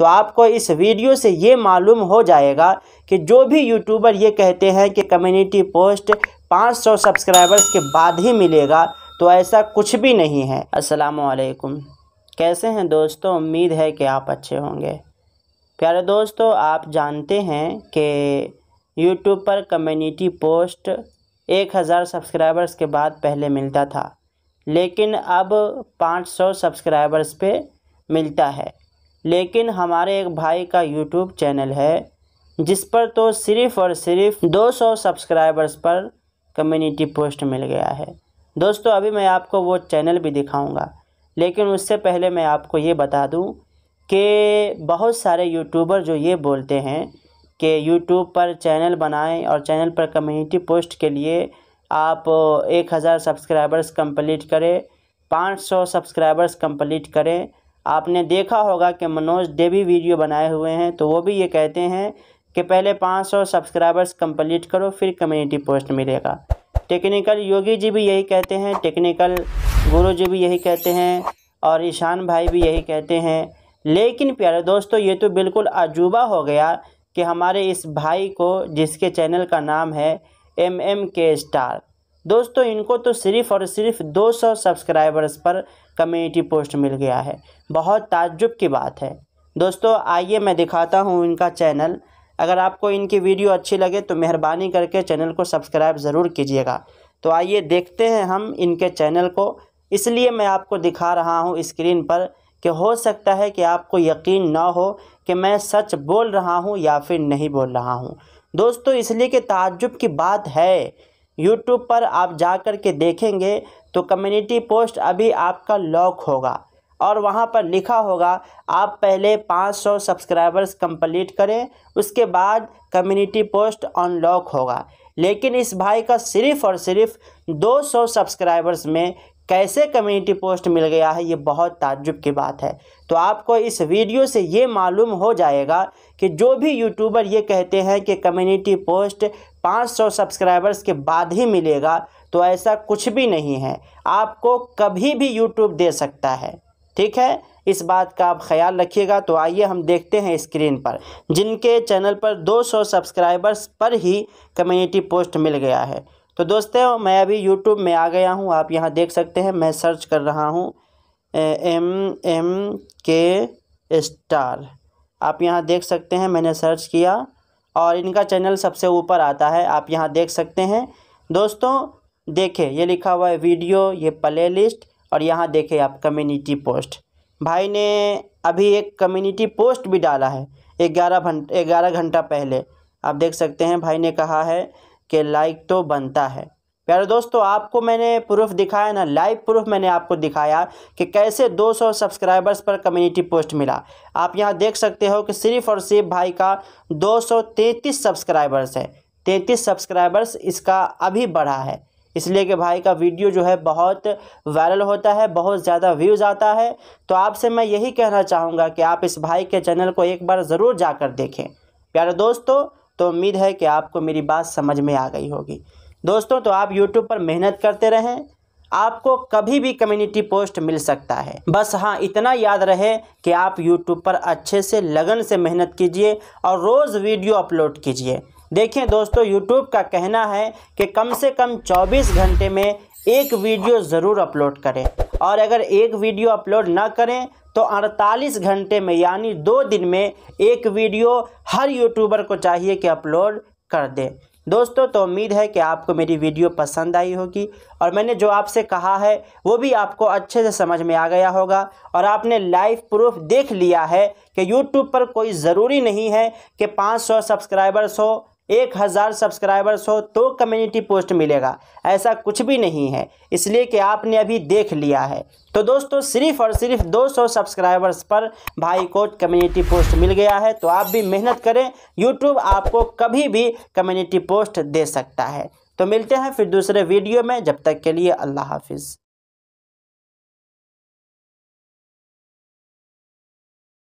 तो आपको इस वीडियो से ये मालूम हो जाएगा कि जो भी यूट्यूबर ये कहते हैं कि कम्युनिटी पोस्ट 500 सब्सक्राइबर्स के बाद ही मिलेगा तो ऐसा कुछ भी नहीं है असलकुम कैसे हैं दोस्तों उम्मीद है कि आप अच्छे होंगे प्यारे दोस्तों आप जानते हैं कि यूट्यूब पर कम्युनिटी पोस्ट 1000 सब्सक्राइबर्स के बाद पहले मिलता था लेकिन अब 500 सब्सक्राइबर्स पे मिलता है लेकिन हमारे एक भाई का यूट्यूब चैनल है जिस पर तो सिर्फ़ और सिर्फ 200 सब्सक्राइबर्स पर कम्युनिटी पोस्ट मिल गया है दोस्तों अभी मैं आपको वो चैनल भी दिखाऊंगा लेकिन उससे पहले मैं आपको ये बता दूं कि बहुत सारे यूट्यूबर जो ये बोलते हैं कि यूट्यूब पर चैनल बनाएं और चैनल पर कम्युनिटी पोस्ट के लिए आप एक हज़ार सब्सक्राइबर्स कम्प्लीट करें पाँच सौ सब्सक्राइबर्स कम्प्लीट करें आपने देखा होगा कि मनोज देवी वीडियो बनाए हुए हैं तो वो भी ये कहते हैं कि पहले 500 सब्सक्राइबर्स कंप्लीट करो फिर कम्युनिटी पोस्ट मिलेगा टेक्निकल योगी जी भी यही कहते हैं टेक्निकल गुरु जी भी यही कहते हैं और ईशान भाई भी यही कहते हैं लेकिन प्यारे दोस्तों ये तो बिल्कुल अजूबा हो गया कि हमारे इस भाई को जिसके चैनल का नाम है एम एम के स्टार दोस्तों इनको तो सिर्फ़ और सिर्फ 200 सब्सक्राइबर्स पर कम्युनिटी पोस्ट मिल गया है बहुत ताज्जुब की बात है दोस्तों आइए मैं दिखाता हूँ इनका चैनल अगर आपको इनकी वीडियो अच्छी लगे तो मेहरबानी करके चैनल को सब्सक्राइब ज़रूर कीजिएगा तो आइए देखते हैं हम इनके चैनल को इसलिए मैं आपको दिखा रहा हूँ स्क्रीन पर कि हो सकता है कि आपको यकीन ना हो कि मैं सच बोल रहा हूँ या फिर नहीं बोल रहा हूँ दोस्तों इसलिए कि ताज्जुब की बात है यूट्यूब पर आप जा कर के देखेंगे तो कम्युनिटी पोस्ट अभी आपका लॉक होगा और वहाँ पर लिखा होगा आप पहले 500 सब्सक्राइबर्स कंप्लीट करें उसके बाद कम्युनिटी पोस्ट अनलॉक होगा लेकिन इस भाई का सिर्फ़ और सिर्फ 200 सब्सक्राइबर्स में कैसे कम्युनिटी पोस्ट मिल गया है ये बहुत ताज्जुब की बात है तो आपको इस वीडियो से ये मालूम हो जाएगा कि जो भी यूट्यूबर ये कहते हैं कि कम्युनिटी पोस्ट 500 सब्सक्राइबर्स के बाद ही मिलेगा तो ऐसा कुछ भी नहीं है आपको कभी भी यूट्यूब दे सकता है ठीक है इस बात का आप ख्याल रखिएगा तो आइए हम देखते हैं स्क्रीन पर जिनके चैनल पर 200 सब्सक्राइबर्स पर ही कम्युनिटी पोस्ट मिल गया है तो दोस्तों मैं अभी यूट्यूब में आ गया हूँ आप यहाँ देख सकते हैं मैं सर्च कर रहा हूँ एम एम के स्टार आप यहाँ देख सकते हैं मैंने सर्च किया और इनका चैनल सबसे ऊपर आता है आप यहाँ देख सकते हैं दोस्तों देखें ये लिखा हुआ है वीडियो ये प्ले लिस्ट और यहाँ देखें आप कम्युनिटी पोस्ट भाई ने अभी एक कम्युनिटी पोस्ट भी डाला है ग्यारह घंट ग्यारह घंटा पहले आप देख सकते हैं भाई ने कहा है कि लाइक तो बनता है प्यारे दोस्तों आपको मैंने प्रूफ दिखाया ना लाइव प्रूफ मैंने आपको दिखाया कि कैसे 200 सब्सक्राइबर्स पर कम्युनिटी पोस्ट मिला आप यहाँ देख सकते हो कि सिर्फ और सिर्फ भाई का 233 सब्सक्राइबर्स है 33 सब्सक्राइबर्स इसका अभी बढ़ा है इसलिए कि भाई का वीडियो जो है बहुत वायरल होता है बहुत ज़्यादा व्यूज़ आता है तो आपसे मैं यही कहना चाहूँगा कि आप इस भाई के चैनल को एक बार ज़रूर जाकर देखें प्यारे दोस्तों तो उम्मीद है कि आपको मेरी बात समझ में आ गई होगी दोस्तों तो आप यूट्यूब पर मेहनत करते रहें आपको कभी भी कम्युनिटी पोस्ट मिल सकता है बस हाँ इतना याद रहे कि आप यूट्यूब पर अच्छे से लगन से मेहनत कीजिए और रोज़ वीडियो अपलोड कीजिए देखें दोस्तों यूट्यूब का कहना है कि कम से कम 24 घंटे में एक वीडियो ज़रूर अपलोड करें और अगर एक वीडियो अपलोड ना करें तो 48 घंटे में यानी दो दिन में एक वीडियो हर यूट्यूबर को चाहिए कि अपलोड कर दें दोस्तों तो उम्मीद है कि आपको मेरी वीडियो पसंद आई होगी और मैंने जो आपसे कहा है वो भी आपको अच्छे से समझ में आ गया होगा और आपने लाइव प्रूफ देख लिया है कि यूट्यूब पर कोई ज़रूरी नहीं है कि 500 सब्सक्राइबर्स हो एक हज़ार सब्सक्राइबर्स हो तो कम्युनिटी पोस्ट मिलेगा ऐसा कुछ भी नहीं है इसलिए कि आपने अभी देख लिया है तो दोस्तों सिर्फ और सिर्फ 200 सब्सक्राइबर्स पर भाई को कम्युनिटी पोस्ट मिल गया है तो आप भी मेहनत करें यूट्यूब आपको कभी भी कम्युनिटी पोस्ट दे सकता है तो मिलते हैं फिर दूसरे वीडियो में जब तक के लिए अल्लाह हाफिज़